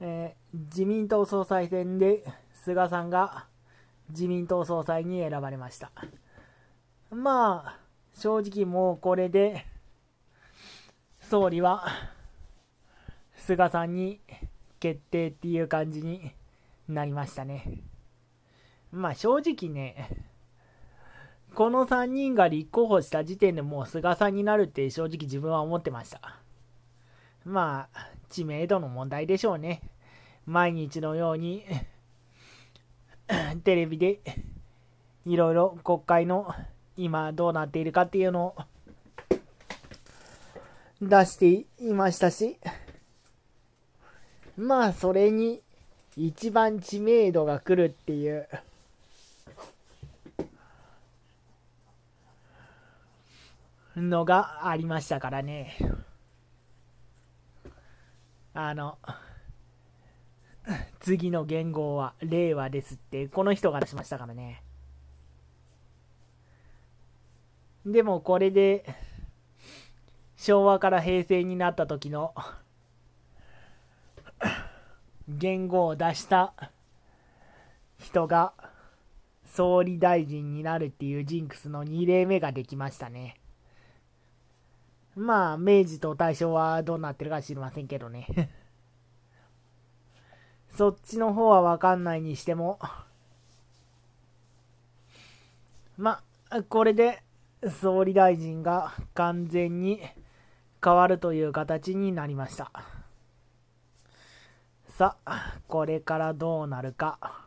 えー、自民党総裁選で菅さんが自民党総裁に選ばれました。まあ、正直もうこれで、総理は菅さんに決定っていう感じになりましたね。まあ正直ね、この3人が立候補した時点でもう菅さんになるって正直自分は思ってました。まあ、知名度の問題でしょうね。毎日のように テレビでいろいろ国会の今どうなっているかっていうのを出していましたし、まあそれに一番知名度が来るっていう、のがありましたからね。あの、次の元号は令和ですって、この人がらしましたからね。でもこれで、昭和から平成になった時の、元号を出した人が、総理大臣になるっていうジンクスの2例目ができましたね。まあ、明治と大正はどうなってるか知りませんけどね そっちの方はわかんないにしても まあ、これで総理大臣が完全に変わるという形になりました。さあ、これからどうなるか。